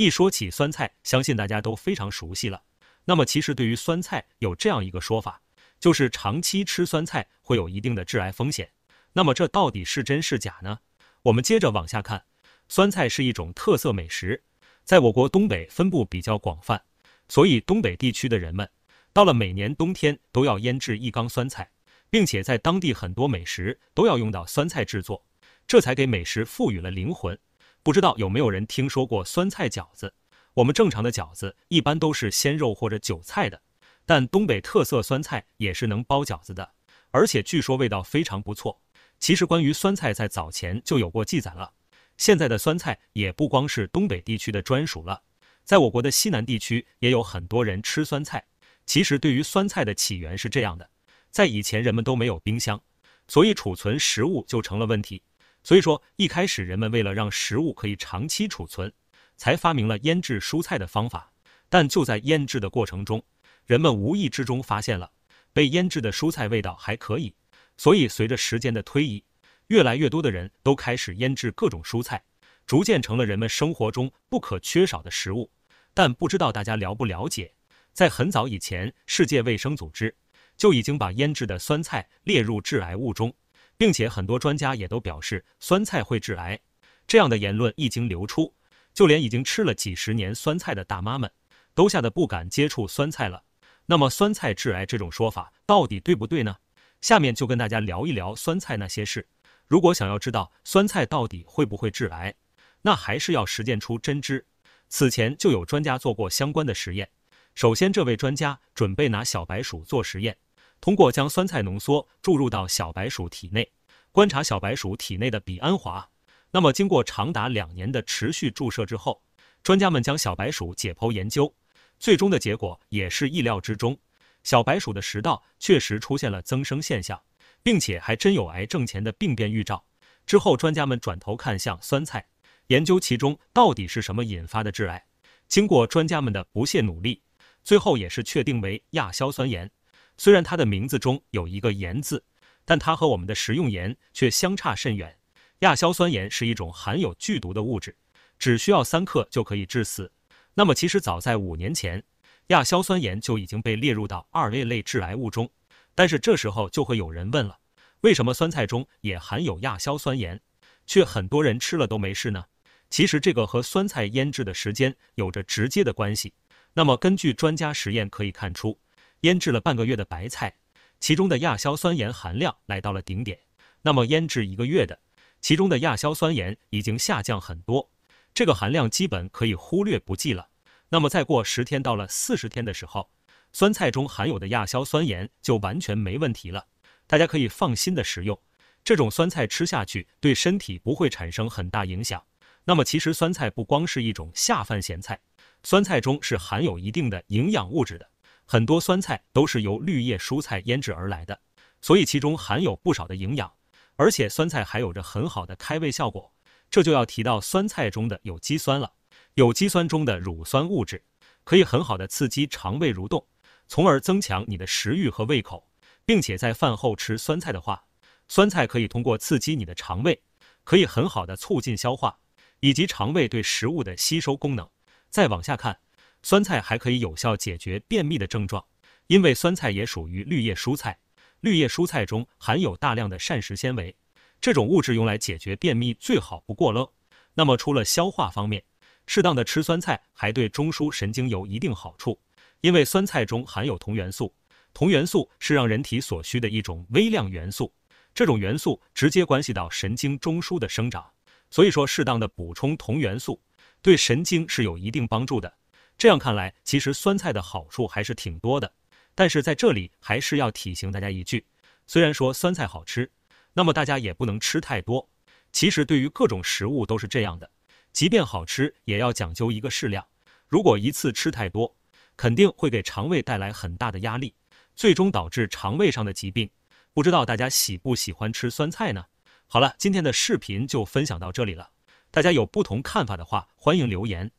一说起酸菜，相信大家都非常熟悉了。那么，其实对于酸菜有这样一个说法，就是长期吃酸菜会有一定的致癌风险。那么，这到底是真是假呢？我们接着往下看。酸菜是一种特色美食，在我国东北分布比较广泛，所以东北地区的人们到了每年冬天都要腌制一缸酸菜，并且在当地很多美食都要用到酸菜制作，这才给美食赋予了灵魂。不知道有没有人听说过酸菜饺子？我们正常的饺子一般都是鲜肉或者韭菜的，但东北特色酸菜也是能包饺子的，而且据说味道非常不错。其实，关于酸菜在早前就有过记载了。现在的酸菜也不光是东北地区的专属了，在我国的西南地区也有很多人吃酸菜。其实，对于酸菜的起源是这样的：在以前人们都没有冰箱，所以储存食物就成了问题。所以说，一开始人们为了让食物可以长期储存，才发明了腌制蔬菜的方法。但就在腌制的过程中，人们无意之中发现了被腌制的蔬菜味道还可以。所以，随着时间的推移，越来越多的人都开始腌制各种蔬菜，逐渐成了人们生活中不可缺少的食物。但不知道大家了不了解，在很早以前，世界卫生组织就已经把腌制的酸菜列入致癌物中。并且很多专家也都表示酸菜会致癌，这样的言论一经流出，就连已经吃了几十年酸菜的大妈们都吓得不敢接触酸菜了。那么酸菜致癌这种说法到底对不对呢？下面就跟大家聊一聊酸菜那些事。如果想要知道酸菜到底会不会致癌，那还是要实践出真知。此前就有专家做过相关的实验，首先这位专家准备拿小白鼠做实验。通过将酸菜浓缩注入到小白鼠体内，观察小白鼠体内的比安华。那么，经过长达两年的持续注射之后，专家们将小白鼠解剖研究，最终的结果也是意料之中。小白鼠的食道确实出现了增生现象，并且还真有癌症前的病变预兆。之后，专家们转头看向酸菜，研究其中到底是什么引发的致癌。经过专家们的不懈努力，最后也是确定为亚硝酸盐。虽然它的名字中有一个“盐”字，但它和我们的食用盐却相差甚远。亚硝酸盐是一种含有剧毒的物质，只需要三克就可以致死。那么，其实早在五年前，亚硝酸盐就已经被列入到二类类致癌物中。但是这时候就会有人问了：为什么酸菜中也含有亚硝酸盐，却很多人吃了都没事呢？其实这个和酸菜腌制的时间有着直接的关系。那么根据专家实验可以看出。腌制了半个月的白菜，其中的亚硝酸盐含量来到了顶点。那么腌制一个月的，其中的亚硝酸盐已经下降很多，这个含量基本可以忽略不计了。那么再过十天到了四十天的时候，酸菜中含有的亚硝酸盐就完全没问题了，大家可以放心的食用。这种酸菜吃下去对身体不会产生很大影响。那么其实酸菜不光是一种下饭咸菜，酸菜中是含有一定的营养物质的。很多酸菜都是由绿叶蔬菜腌制而来的，所以其中含有不少的营养，而且酸菜还有着很好的开胃效果。这就要提到酸菜中的有机酸了，有机酸中的乳酸物质可以很好的刺激肠胃蠕动，从而增强你的食欲和胃口。并且在饭后吃酸菜的话，酸菜可以通过刺激你的肠胃，可以很好的促进消化以及肠胃对食物的吸收功能。再往下看。酸菜还可以有效解决便秘的症状，因为酸菜也属于绿叶蔬菜，绿叶蔬菜中含有大量的膳食纤维，这种物质用来解决便秘最好不过了。那么，除了消化方面，适当的吃酸菜还对中枢神经有一定好处，因为酸菜中含有铜元素，铜元素是让人体所需的一种微量元素，这种元素直接关系到神经中枢的生长，所以说适当的补充铜元素对神经是有一定帮助的。这样看来，其实酸菜的好处还是挺多的。但是在这里还是要提醒大家一句：虽然说酸菜好吃，那么大家也不能吃太多。其实对于各种食物都是这样的，即便好吃，也要讲究一个适量。如果一次吃太多，肯定会给肠胃带来很大的压力，最终导致肠胃上的疾病。不知道大家喜不喜欢吃酸菜呢？好了，今天的视频就分享到这里了。大家有不同看法的话，欢迎留言。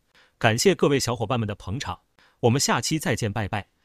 感谢各位小伙伴们的捧场，我们下期再见，拜拜。